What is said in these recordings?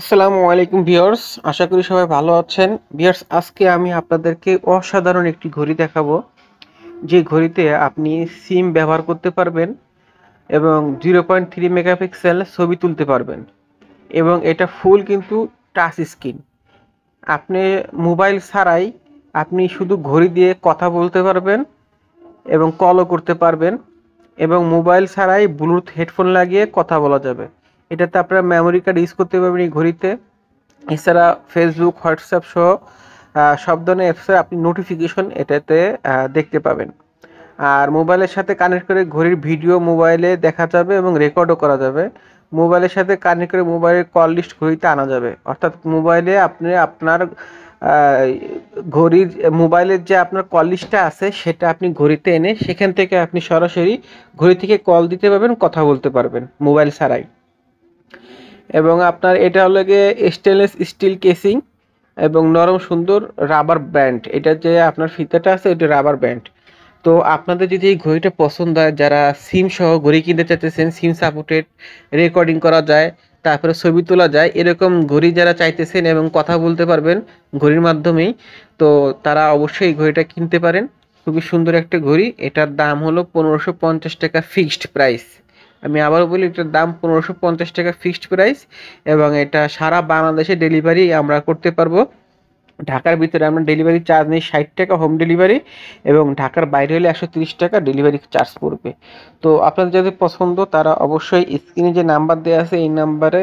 আসসালামু আলাইকুম ভিউয়ার্স আশা করি সবাই ভালো আছেন ভিউয়ার্স আজকে আমি আপনাদেরকে অসাধারণ একটি ঘড়ি দেখাবো যে ঘড়িতে আপনি সিম ব্যবহার করতে পারবেন এবং জিরো পয়েন্ট থ্রি মেগাপিক্সেল ছবি তুলতে পারবেন এবং এটা ফুল কিন্তু টাচ স্ক্রিন আপনি মোবাইল ছাড়াই আপনি শুধু ঘড়ি দিয়ে কথা বলতে পারবেন এবং কলও করতে পারবেন এবং মোবাইল ছাড়াই ব্লুটুথ হেডফোন লাগিয়ে কথা বলা যাবে এটাতে আপনারা মেমোরি কার্ড ইউজ করতে পারবেন এই ঘড়িতে এছাড়া ফেসবুক হোয়াটসঅ্যাপ সহ সব ধরনের অ্যাপসে আপনি নোটিফিকেশন এটাতে দেখতে পাবেন আর মোবাইলের সাথে কানেক্ট করে ঘড়ির ভিডিও মোবাইলে দেখা যাবে এবং রেকর্ডও করা যাবে মোবাইলের সাথে কানেক্ট করে মোবাইলের কল লিস্ট ঘড়িতে আনা যাবে অর্থাৎ মোবাইলে আপনি আপনার ঘড়ির মোবাইলের যে আপনার কল লিস্টটা আছে সেটা আপনি ঘড়িতে এনে সেখান থেকে আপনি সরাসরি ঘড়ি থেকে কল দিতে পারবেন কথা বলতে পারবেন মোবাইল ছাড়াই এবং আপনার এটা হলো গিয়ে স্টেনলেস স্টিল কেসিং এবং নরম সুন্দর রাবার ব্যান্ড এটা যে আপনার ফিতাটা আছে ওইটা রাবার ব্যান্ড তো আপনাদের যদি এই ঘড়িটা পছন্দ হয় যারা সিম সহ ঘড়ি কিনতে চাইতেছেন সিম সাপোর্টেড রেকর্ডিং করা যায় তারপরে ছবি তোলা যায় এরকম ঘড়ি যারা চাইতেছেন এবং কথা বলতে পারবেন ঘড়ির মাধ্যমেই তো তারা অবশ্যই ঘড়িটা কিনতে পারেন খুবই সুন্দর একটা ঘড়ি এটার দাম হলো পনেরোশো পঞ্চাশ টাকা ফিক্সড প্রাইস আমি আবার বলি এটার দাম পনেরোশো পঞ্চাশ টাকা ফিক্সড প্রাইস এবং এটা সারা বাংলাদেশে ডেলিভারি আমরা করতে পারবো ঢাকার ভিতরে আমরা ডেলিভারি চার্জ নিই ষাট টাকা হোম ডেলিভারি এবং ঢাকার বাইরে হলে একশো তিরিশ টাকা ডেলিভারি চার্জ পড়বে তো আপনাদের যাদের পছন্দ তারা অবশ্যই স্ক্রিনে যে নাম্বার দেওয়া আছে এই নাম্বারে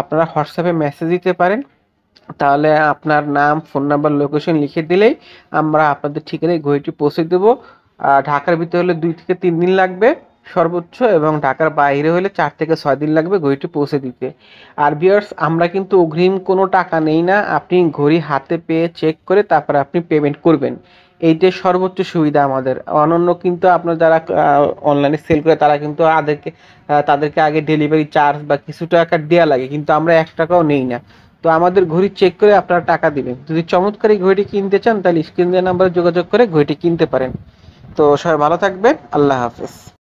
আপনারা হোয়াটসঅ্যাপে মেসেজ দিতে পারেন তাহলে আপনার নাম ফোন নাম্বার লোকেশন লিখে দিলেই আমরা আপনাদের ঠিকানায় ঘড়িটি পৌঁছে দেবো আর ঢাকার ভিতরে হলে দুই থেকে তিন দিন লাগবে সর্বোচ্চ এবং ঢাকার বাইরে হলে চার থেকে ছয় দিন লাগবে ঘড়িটি পৌঁছে দিতে আর বিয়ার্স আমরা কিন্তু অগ্রিম কোনো টাকা নেই না আপনি ঘড়ি হাতে পেয়ে চেক করে তারপরে আপনি পেমেন্ট করবেন এইটাই সর্বোচ্চ সুবিধা আমাদের অনন্য কিন্তু আপনার যারা অনলাইনে সেল করে তারা কিন্তু আদেরকে তাদেরকে আগে ডেলিভারি চার্জ বা কিছু টাকা দেওয়া লাগে কিন্তু আমরা এক টাকাও নেই না তো আমাদের ঘড়ি চেক করে আপনারা টাকা দিবেন যদি চমৎকার এই ঘড়িটি কিনতে চান তাহলে স্ক্রিন দেওয়া নাম্বারে যোগাযোগ করে ঘড়িটি কিনতে পারেন তো সবাই ভালো থাকবেন আল্লাহ হাফেজ